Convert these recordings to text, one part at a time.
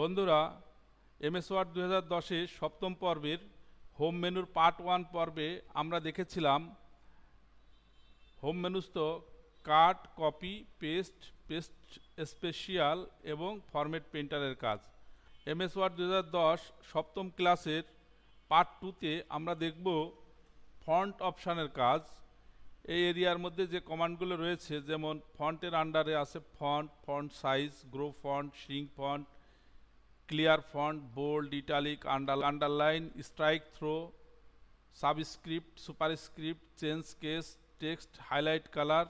বন্ধুরা MS word দু হাজার সপ্তম পর্বের হোম মেনুর পার্ট ওয়ান পর্বে আমরা দেখেছিলাম হোম মেনুস তো cut copy paste paste special এবং ফরম্যাট প্রিন্টারের কাজ এমএস ওয়ার্ড দু সপ্তম ক্লাসের পার্ট টুতে আমরা দেখব ফন্ট অপশানের কাজ এই এরিয়ার মধ্যে যে কমান্ডগুলো রয়েছে যেমন ফন্টের আন্ডারে আছে font font size grow font shrink font clear font bold italic under underline strike through subscript superscript change case text highlight colour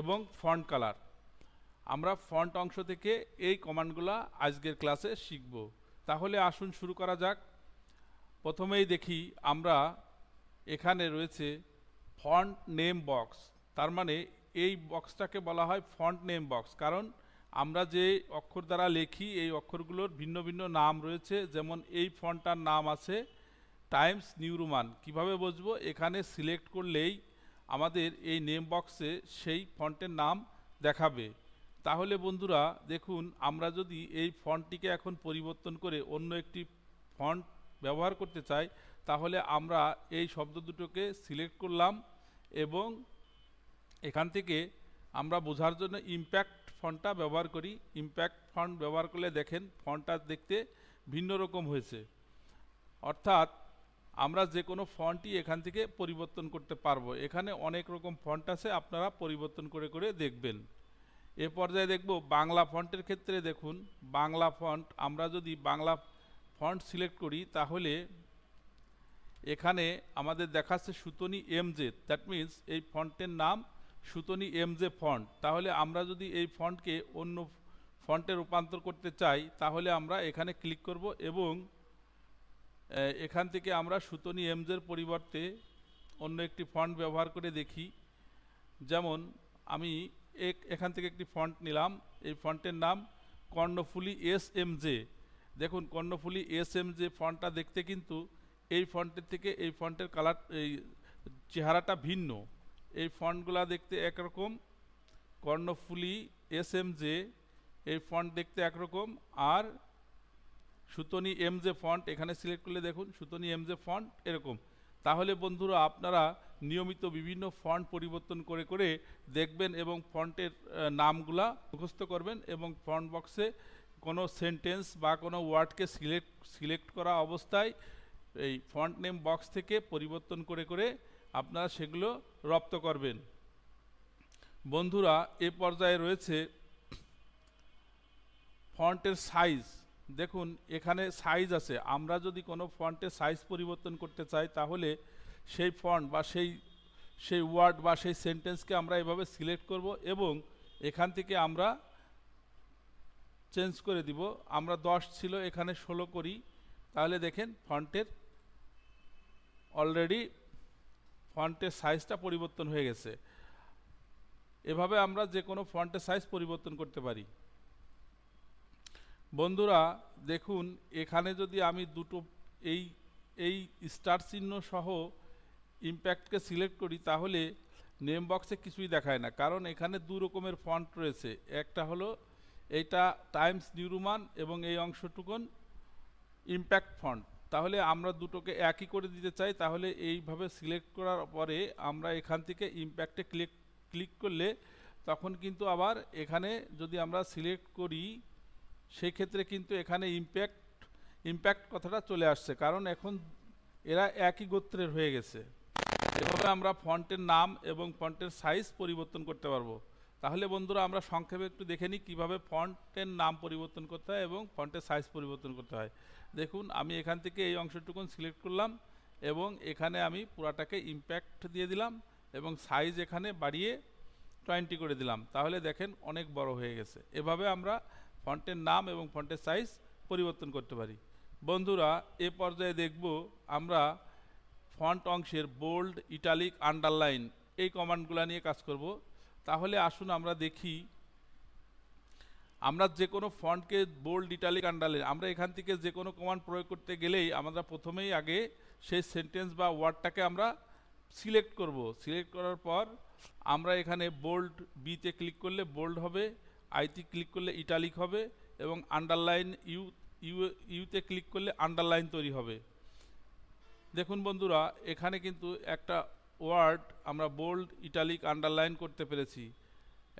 এবং ফন্ট কালার আমরা ফন্ট অংশ থেকে এই কমান্ডগুলো আজকের ক্লাসে শিখব তাহলে আসুন শুরু করা যাক প্রথমেই দেখি আমরা এখানে রয়েছে ফন্ট নেম বক্স তার মানে এই বক্সটাকে বলা হয় ফন্ট নেম বক্স কারণ আমরা যে অক্ষর দ্বারা লেখি এই অক্ষরগুলোর ভিন্ন ভিন্ন নাম রয়েছে যেমন এই ফন্টটার নাম আছে টাইমস নিউরোমান কিভাবে বুঝবো এখানে সিলেক্ট করলেই আমাদের এই নেম বক্সে সেই ফন্টের নাম দেখাবে তাহলে বন্ধুরা দেখুন আমরা যদি এই ফন্টটিকে এখন পরিবর্তন করে অন্য একটি ফন্ট ব্যবহার করতে চাই তাহলে আমরা এই শব্দ দুটোকে সিলেক্ট করলাম এবং এখান থেকে আমরা বোঝার জন্য ইম্প্যাক্ট ফন্ডটা ব্যবহার করি ইম্প্যাক্ট ফন্ড ব্যবহার করলে দেখেন ফন্ডটা দেখতে ভিন্ন রকম হয়েছে অর্থাৎ আমরা যে কোনো ফন্টই এখান থেকে পরিবর্তন করতে পারবো এখানে অনেক রকম ফন্ট আছে আপনারা পরিবর্তন করে করে দেখবেন এ পর্যায়ে দেখব বাংলা ফন্টের ক্ষেত্রে দেখুন বাংলা ফন্ট আমরা যদি বাংলা ফন্ট সিলেক্ট করি তাহলে এখানে আমাদের দেখাচ্ছে Sutonny M J that means এই ফন্টের নাম সুতনি এম জে ফন্ট তাহলে আমরা যদি এই ফন্টকে অন্য ফন্টে রূপান্তর করতে চাই তাহলে আমরা এখানে ক্লিক করব এবং এখান থেকে আমরা সুতনি এমজের পরিবর্তে অন্য একটি ফন্ট ব্যবহার করে দেখি যেমন আমি এক এখান থেকে একটি ফন্ট নিলাম এই ফন্টের নাম কর্ণফুলি এস এম জে দেখুন কর্ণফুলি এস এম জে ফন্টটা দেখতে কিন্তু এই ফন্টের থেকে এই ফন্টের কালার এই চেহারাটা ভিন্ন এই ফন্টগুলা দেখতে একরকম কর্ণফুলি এস এম জে এই ফন্ট দেখতে একরকম আর সুতনি এম জে ফন্ট এখানে সিলেক্ট করলে দেখুন সুতনি এম জে ফন্ট এরকম তাহলে বন্ধুরা আপনারা নিয়মিত বিভিন্ন ফন্ট পরিবর্তন করে করে দেখবেন এবং ফন্টের নামগুলা মুখস্থ করবেন এবং ফন্ট বক্সে কোনো সেন্টেন্স বা কোনো ওয়ার্ডকে সিলেক্ট সিলেক্ট করা অবস্থায় এই ফন্ট নেম বক্স থেকে পরিবর্তন করে করে আপনারা সেগুলো রপ্ত করবেন বন্ধুরা এ পর্যায়ে রয়েছে ফন্টের সাইজ দেখুন এখানে সাইজ আছে আমরা যদি কোনো ফন্টের সাইজ পরিবর্তন করতে চাই তাহলে সেই ফন্ট বা সেই সেই ওয়ার্ড বা সেই সেন্টেন্সকে আমরা এভাবে সিলেক্ট করব এবং এখান থেকে আমরা চেঞ্জ করে দিব আমরা দশ ছিল এখানে ষোলো করি তাহলে দেখেন ফন্টের অলরেডি ফন্টের সাইজটা পরিবর্তন হয়ে গেছে এভাবে আমরা যে কোনো ফন্টের সাইজ পরিবর্তন করতে পারি বন্ধুরা দেখুন এখানে যদি আমি দুটো এই এই স্টার চিহ্ন সহ ইম্প্যাক্টকে সিলেক্ট করি তাহলে নেম বক্সে কিছুই দেখায় না কারণ এখানে দু রকমের ফন্ট রয়েছে একটা হলো এইটা টাইমস নিউরোমান এবং এই অংশটুকুন ইম্প্যাক্ট ফন্ট তাহলে আমরা দুটোকে একই করে দিতে চাই তাহলে এইভাবে সিলেক্ট করার পরে আমরা এখান থেকে ইম্প্যাক্টে ক্লিক ক্লিক করলে তখন কিন্তু আবার এখানে যদি আমরা সিলেক্ট করি সেক্ষেত্রে কিন্তু এখানে ইম্প্যাক্ট ইম্প্যাক্ট কথাটা চলে আসছে কারণ এখন এরা একই গোত্রের হয়ে গেছে এভাবে আমরা ফন্টের নাম এবং ফন্টের সাইজ পরিবর্তন করতে পারবো তাহলে বন্ধুরা আমরা সংক্ষেপে একটু দেখে নিই কীভাবে ফন্টের নাম পরিবর্তন করতে হয় এবং ফন্টের সাইজ পরিবর্তন করতে হয় দেখুন আমি এখান থেকে এই অংশটুকু সিলেক্ট করলাম এবং এখানে আমি পুরাটাকে ইম্প্যাক্ট দিয়ে দিলাম এবং সাইজ এখানে বাড়িয়ে টোয়েন্টি করে দিলাম তাহলে দেখেন অনেক বড় হয়ে গেছে এভাবে আমরা ফন্টের নাম এবং ফন্টের সাইজ পরিবর্তন করতে পারি বন্ধুরা এ পর্যায়ে দেখব আমরা ফন্ট অংশের বোল্ড ইটালিক আন্ডারলাইন এই কমান্ডগুলো নিয়ে কাজ করব তাহলে আসুন আমরা দেখি আমরা যে কোনো ফন্টকে বোল্ড ইটালিক আন্ডারলাইন আমরা এখান থেকে যে কোনো কমান্ড প্রয়োগ করতে গেলেই আমরা প্রথমেই আগে সেই সেন্টেন্স বা ওয়ার্ডটাকে আমরা সিলেক্ট করব সিলেক্ট করার পর আমরা এখানে বোল্ড বিতে ক্লিক করলে বোল্ড হবে আইতে ক্লিক করলে ইটালিক হবে এবং আন্ডারলাইন ইউ ইউ ইউতে ক্লিক করলে আন্ডারলাইন তৈরি হবে দেখুন বন্ধুরা এখানে কিন্তু একটা ওয়ার্ড আমরা বোল্ড ইটালিক আন্ডারলাইন করতে পেরেছি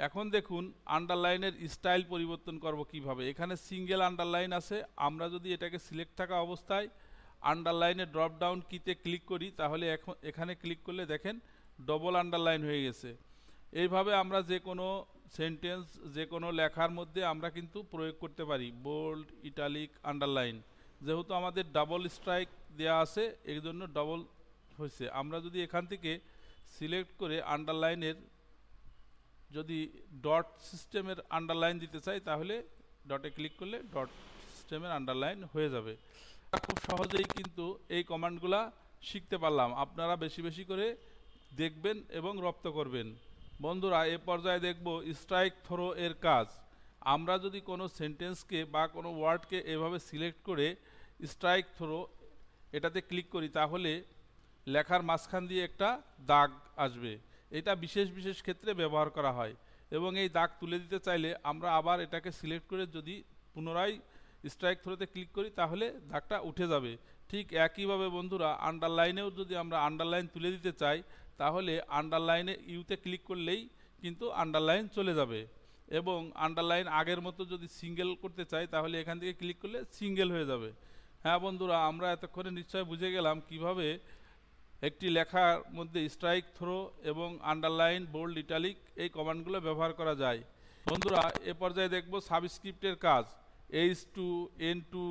এখন দেখুন আন্ডারলাইনের স্টাইল পরিবর্তন করব কিভাবে এখানে সিঙ্গেল আন্ডারলাইন আছে আমরা যদি এটাকে সিলেক্ট থাকা অবস্থায় আন্ডারলাইনে ডাউন কিতে ক্লিক করি তাহলে এখন এখানে ক্লিক করলে দেখেন ডবল আন্ডারলাইন হয়ে গেছে এইভাবে আমরা যে কোনো সেন্টেন্স যে কোনো লেখার মধ্যে আমরা কিন্তু প্রয়োগ করতে পারি বোল্ড ইটালিক আন্ডারলাইন যেহেতু আমাদের ডাবল স্ট্রাইক দেয়া আছে এই জন্য ডবল হয়েছে আমরা যদি এখান থেকে সিলেক্ট করে আন্ডারলাইনের যদি ডট সিস্টেমের আন্ডারলাইন দিতে চাই তাহলে ডটে ক্লিক করলে ডট সিস্টেমের আন্ডারলাইন হয়ে যাবে খুব সহজেই কিন্তু এই কমান্ডগুলা শিখতে পারলাম আপনারা বেশি বেশি করে দেখবেন এবং রপ্ত করবেন বন্ধুরা এ পর্যায়ে দেখব স্ট্রাইক থ্রো এর কাজ আমরা যদি কোনো সেন্টেন্সকে বা কোনো ওয়ার্ডকে এভাবে সিলেক্ট করে স্ট্রাইক থ্রো এটাতে ক্লিক করি তাহলে লেখার মাঝখান দিয়ে একটা দাগ আসবে এটা বিশেষ বিশেষ ক্ষেত্রে ব্যবহার করা হয় এবং এই দাগ তুলে দিতে চাইলে আমরা আবার এটাকে সিলেক্ট করে যদি পুনরায় স্ট্রাইক থ্রোতে ক্লিক করি তাহলে দাগটা উঠে যাবে ঠিক একইভাবে বন্ধুরা আন্ডারলাইনেও যদি আমরা আন্ডারলাইন তুলে দিতে চাই তাহলে আন্ডারলাইনে ইউতে ক্লিক করলেই কিন্তু আন্ডারলাইন চলে যাবে এবং আন্ডারলাইন আগের মতো যদি সিঙ্গেল করতে চাই তাহলে এখান থেকে ক্লিক করলে সিঙ্গেল হয়ে যাবে হ্যাঁ বন্ধুরা আমরা এতক্ষণে নিশ্চয় বুঝে গেলাম কিভাবে একটি লেখার মধ্যে স্ট্রাইক থ্রো এবং আন্ডারলাইন বোল্ড ইটালিক এই কমান্ডগুলো ব্যবহার করা যায় বন্ধুরা এ পর্যায়ে দেখব সাবস্ক্রিপ্টের কাজ H two N two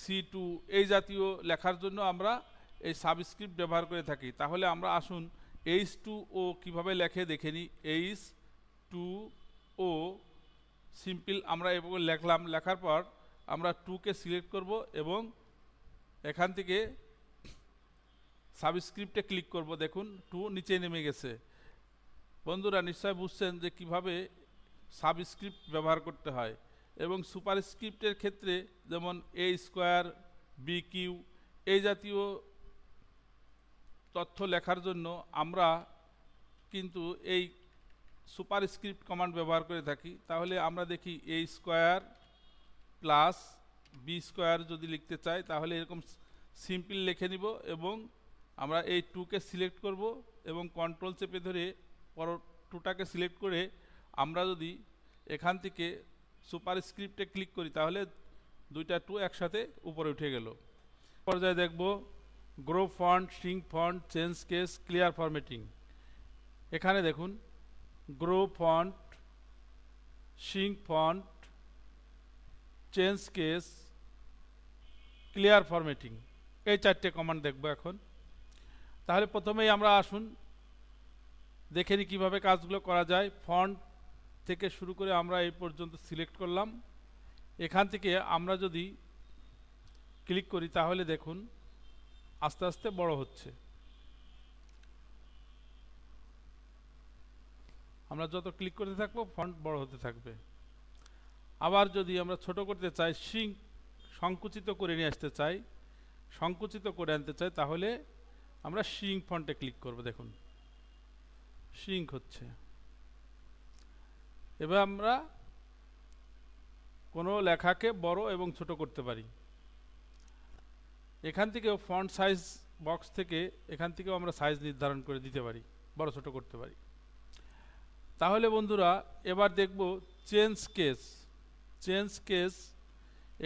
C two এই জাতীয় লেখার জন্য আমরা এই সাবস্ক্রিপ্ট ব্যবহার করে থাকি তাহলে আমরা আসুন এইচ টু ও কীভাবে লেখে দেখে নিই এইচ টু ও সিম্পল আমরা এভাবে লেখলাম লেখার পর আমরা টুকে সিলেক্ট করব এবং এখান থেকে সাবস্ক্রিপ্টে ক্লিক করব দেখুন টু নিচে নেমে গেছে বন্ধুরা নিশ্চয় বুঝছেন যে কিভাবে সাবস্ক্রিপ্ট ব্যবহার করতে হয় এবং স্ক্রিপ্টের ক্ষেত্রে যেমন এ স্কোয়ার বি কিউ এই জাতীয় তথ্য লেখার জন্য আমরা কিন্তু এই সুপারস্ক্রিপ্ট কমান্ড ব্যবহার করে থাকি তাহলে আমরা দেখি A square plus B square যদি লিখতে চাই তাহলে এরকম সিম্পল লিখে নিব এবং আমরা এই টুকে সিলেক্ট করব এবং কন্ট্রোল চেপে ধরে পর টুটাকে সিলেক্ট করে আমরা যদি এখান থেকে সুপার স্ক্রিপ্টে ক্লিক করি তাহলে দুইটা টু একসাথে উপরে উঠে গেল পর্যায়ে দেখব grow font shrink font change case clear formatting এখানে দেখুন grow font shrink font change case clear formatting এই চারটে কমান্ড দেখব এখন তাহলে প্রথমেই আমরা আসুন দেখে নিই কীভাবে কাজগুলো করা যায় ফন্ট থেকে শুরু করে আমরা এই পর্যন্ত সিলেক্ট করলাম এখান থেকে আমরা যদি ক্লিক করি তাহলে দেখুন আস্তে আস্তে বড় হচ্ছে আমরা যত ক্লিক করতে থাকবো ফন্ট বড় হতে থাকবে আবার যদি আমরা ছোট করতে চাই সিং সংকুচিত করে নিয়ে আসতে চাই সংকুচিত করে আনতে চাই তাহলে আমরা শ্রিঙ্ক ফন্টে ক্লিক করব দেখুন শ্রিঙ্ক হচ্ছে এবার আমরা কোনো লেখাকে বড় এবং ছোট করতে পারি এখান থেকেও ফন্ট সাইজ বক্স থেকে এখান থেকেও আমরা সাইজ নির্ধারণ করে দিতে পারি বড় ছোট করতে পারি তাহলে বন্ধুরা এবার দেখব চেঞ্জ কেস চেঞ্জ কেস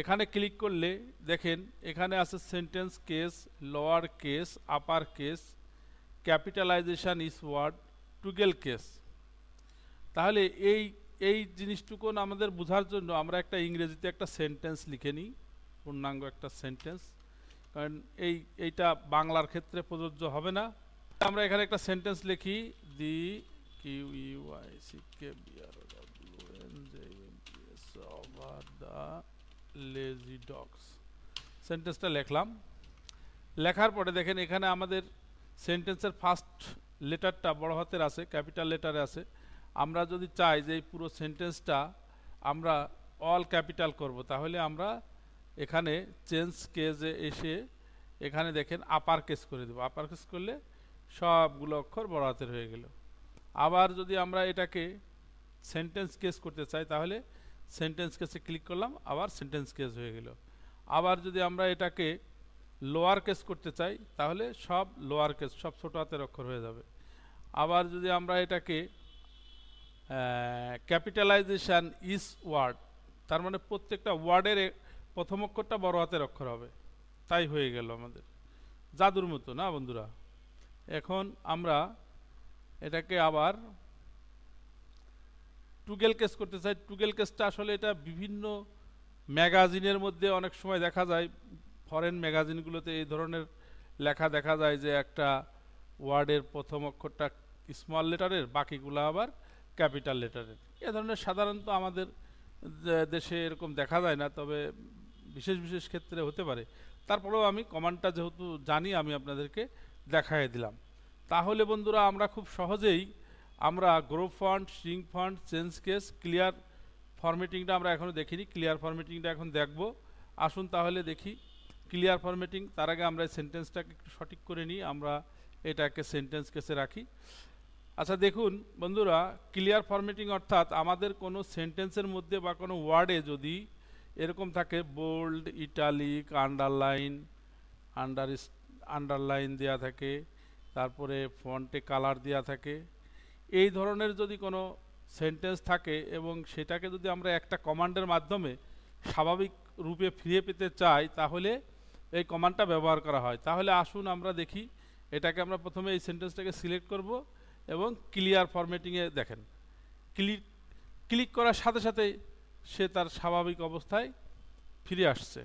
এখানে ক্লিক করলে দেখেন এখানে আছে sentence case lower case upper case capitalization each word toggle case তাহলে এই এই জিনিসটুকু আমাদের বোঝার জন্য আমরা একটা ইংরেজিতে একটা সেন্টেন্স লিখে নিই পূর্ণাঙ্গ একটা সেন্টেন্স কারণ এই এইটা বাংলার ক্ষেত্রে প্রযোজ্য হবে না আমরা এখানে একটা সেন্টেন্স লিখি the Q U I C K B R W N J M P S over the lazy dogs সেন্টেন্সটা লেখলাম লেখার পরে দেখেন এখানে আমাদের সেন্টেন্সের ফার্স্ট লেটারটা বড় হাতের আছে ক্যাপিটাল লেটারে আছে আমরা যদি চাই যে এই পুরো সেন্টেন্সটা আমরা অল ক্যাপিটাল করব তাহলে আমরা এখানে চেঞ্জ কেজে এসে এখানে দেখেন আপার কেস করে দেবো আপার কেস করলে সবগুলো অক্ষর বড় হাতের হয়ে গেল আবার যদি আমরা এটাকে সেন্টেন্স কেস করতে চাই তাহলে সেন্টেন্স কেসে ক্লিক করলাম আবার সেন্টেন্স কেস হয়ে গেল আবার যদি আমরা এটাকে লোয়ার কেস করতে চাই তাহলে সব লোয়ার কেস সব ছোটো হাতের অক্ষর হয়ে যাবে আবার যদি আমরা এটাকে ক্যাপিটালাইজেশান ইস ওয়ার্ড তার মানে প্রত্যেকটা ওয়ার্ডের প্রথম অক্ষরটা বড় হাতের অক্ষর হবে তাই হয়ে গেল আমাদের জাদুর মতো না বন্ধুরা এখন আমরা এটাকে আবার টুগেল কেস করতে চাই টুগেল কেসটা আসলে এটা বিভিন্ন ম্যাগাজিনের মধ্যে অনেক সময় দেখা যায় ফরেন ম্যাগাজিনগুলোতে এই ধরনের লেখা দেখা যায় যে একটা ওয়ার্ডের প্রথম অক্ষরটা স্মল লেটারের বাকিগুলো আবার ক্যাপিটাল লেটারের এ ধরনের সাধারণত আমাদের দেশে এরকম দেখা যায় না তবে বিশেষ বিশেষ ক্ষেত্রে হতে পারে তারপরেও আমি কমান্ডটা যেহেতু জানি আমি আপনাদেরকে দেখাই দিলাম তাহলে বন্ধুরা আমরা খুব সহজেই আমরা grow font shrink font change case clear ফর্মেটিংটা আমরা এখনও দেখিনি ক্লিয়ার ফর্মেটিংটা এখন দেখব আসুন তাহলে দেখি ক্লিয়ার ফর্মেটিং তার আগে আমরা সেন্টেন্সটাকে একটু সঠিক করে নিই আমরা এটাকে সেন্টেন্স কেসে রাখি আচ্ছা দেখুন বন্ধুরা ক্লিয়ার ফর্মেটিং অর্থাৎ আমাদের কোনো সেন্টেন্সের মধ্যে বা কোনো ওয়ার্ডে যদি এরকম থাকে bold italic underline under underline দেয়া থাকে তারপরে ফন্টে কালার দেওয়া থাকে এই ধরনের যদি কোনো সেন্টেন্স থাকে এবং সেটাকে যদি আমরা একটা কমান্ডের মাধ্যমে স্বাভাবিক রূপে ফিরে পেতে চাই তাহলে এই কমান্ডটা ব্যবহার করা হয় তাহলে আসুন আমরা দেখি এটাকে আমরা প্রথমে এই সেন্টেন্সটাকে সিলেক্ট করব এবং ক্লিয়ার ফরম্যাটিংয়ে দেখেন ক্লিক ক্লিক করার সাথে সাথে সে তার স্বাভাবিক অবস্থায় ফিরে আসছে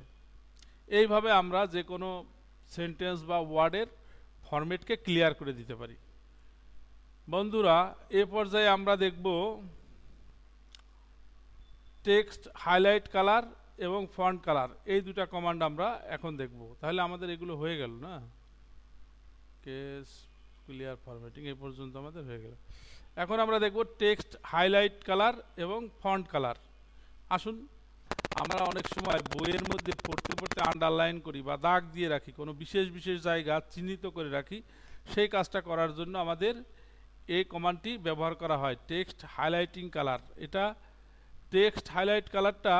এইভাবে আমরা যে কোনো সেন্টেন্স বা ওয়ার্ডের ফরম্যাটকে ক্লিয়ার করে দিতে পারি বন্ধুরা এ পর্যায়ে আমরা দেখব টেক্সট হাইলাইট কালার এবং ফ্রন্ট কালার এই দুটা কমান্ড আমরা এখন দেখব তাহলে আমাদের এগুলো হয়ে গেল না কেস ক্লিয়ার ফরম্যাটিং এ পর্যন্ত আমাদের হয়ে গেল এখন আমরা দেখব টেক্সট হাইলাইট কালার এবং ফ্রন্ট কালার আসুন আমরা অনেক সময় বইয়ের মধ্যে পড়তে পড়তে আন্ডারলাইন করি বা দাগ দিয়ে রাখি কোনো বিশেষ বিশেষ জায়গা চিহ্নিত করে রাখি সেই কাজটা করার জন্য আমাদের এই কমান্ডটি ব্যবহার করা হয় টেক্সট হাইলাইটিং কালার এটা টেক্সট হাইলাইট কালারটা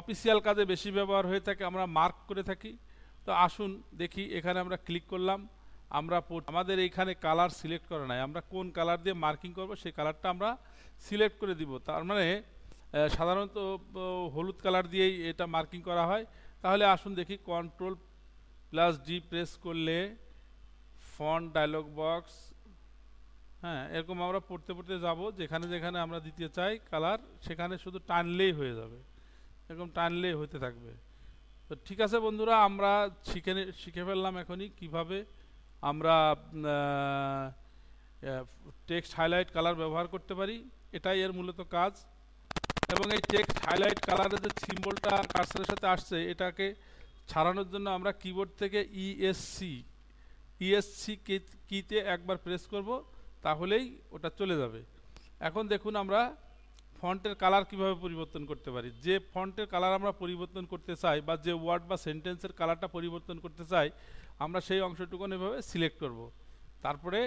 অফিসিয়াল কাজে বেশি ব্যবহার হয়ে থাকে আমরা মার্ক করে থাকি তো আসুন দেখি এখানে আমরা ক্লিক করলাম আমরা আমাদের এইখানে কালার সিলেক্ট করা নাই আমরা কোন কালার দিয়ে মার্কিং করব সেই কালারটা আমরা সিলেক্ট করে দিব তার মানে সাধারণত হলুদ কালার দিয়েই এটা মার্কিং করা হয় তাহলে আসুন দেখি কন্ট্রোল প্লাস ডি প্রেস করলে ফন্ট ডায়লগ বক্স হ্যাঁ এরকম আমরা পড়তে পড়তে যাব যেখানে যেখানে আমরা দিতে চাই কালার সেখানে শুধু টানলেই হয়ে যাবে এরকম টানলেই হতে থাকবে তো ঠিক আছে বন্ধুরা আমরা শিখে শিখে ফেললাম এখনই কিভাবে আমরা টেক্সট হাইলাইট কালার ব্যবহার করতে পারি এটাই এর মূলত কাজ এবং এই টেক্সট হাইলাইট কালারের যে সিম্বলটা কার্সারের সাথে আসছে এটাকে ছাড়ানোর জন্য আমরা কিবোর্ড থেকে ইএসসি e ইএসসি e কীতে একবার প্রেস করব তাহলেই ওটা চলে যাবে এখন দেখুন আমরা ফন্টের কালার কিভাবে পরিবর্তন করতে পারি যে ফন্টের কালার আমরা পরিবর্তন করতে চাই বা যে ওয়ার্ড বা সেন্টেন্সের কালারটা পরিবর্তন করতে চাই আমরা সেই অংশটুকুন এভাবে সিলেক্ট করব। তারপরে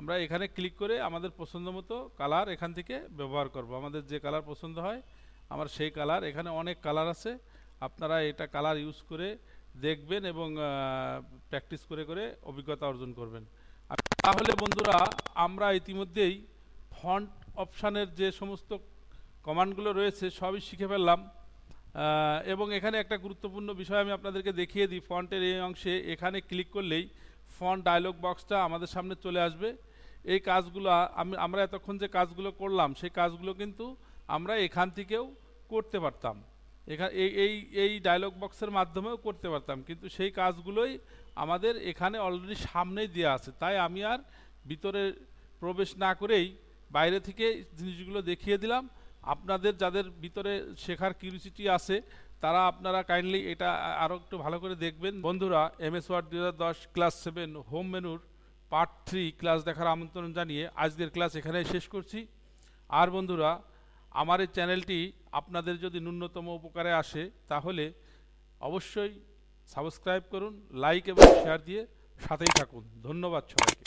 আমরা এখানে ক্লিক করে আমাদের পছন্দ মতো কালার এখান থেকে ব্যবহার করব। আমাদের যে কালার পছন্দ হয় আমার সেই কালার এখানে অনেক কালার আছে আপনারা এটা কালার ইউজ করে দেখবেন এবং প্র্যাকটিস করে করে অভিজ্ঞতা অর্জন করবেন তাহলে বন্ধুরা আমরা ইতিমধ্যেই ফন্ট অপশানের যে সমস্ত কমান্ডগুলো রয়েছে সবই শিখে ফেললাম এবং এখানে একটা গুরুত্বপূর্ণ বিষয় আমি আপনাদেরকে দেখিয়ে দিই ফন্টের এই অংশে এখানে ক্লিক করলেই ফন্ট ডায়লগ বক্সটা আমাদের সামনে চলে আসবে এই কাজগুলো আমি আমরা এতক্ষণ যে কাজগুলো করলাম সেই কাজগুলো কিন্তু আমরা এখান থেকেও করতে পারতাম এখান এই এই ডায়লগ বক্সের মাধ্যমেও করতে পারতাম কিন্তু সেই কাজগুলোই আমাদের এখানে অলরেডি সামনেই দেওয়া আছে তাই আমি আর ভিতরে প্রবেশ না করেই বাইরে থেকে জিনিসগুলো দেখিয়ে দিলাম আপনাদের যাদের ভিতরে শেখার কিউরিসিটি আছে তারা আপনারা কাইন্ডলি এটা আরও একটু ভালো করে দেখবেন বন্ধুরা এম এস ওয়ার্ড দু ক্লাস সেভেন হোম মেনুর পার্ট থ্রি ক্লাস দেখার আমন্ত্রণ জানিয়ে আজকের ক্লাস এখানে শেষ করছি আর বন্ধুরা আমার এই চ্যানেলটি আপনাদের যদি ন্যূনতম উপকারে আসে তাহলে অবশ্যই সাবস্ক্রাইব করুন লাইক এবং শেয়ার দিয়ে সাথেই থাকুন ধন্যবাদ সবাইকে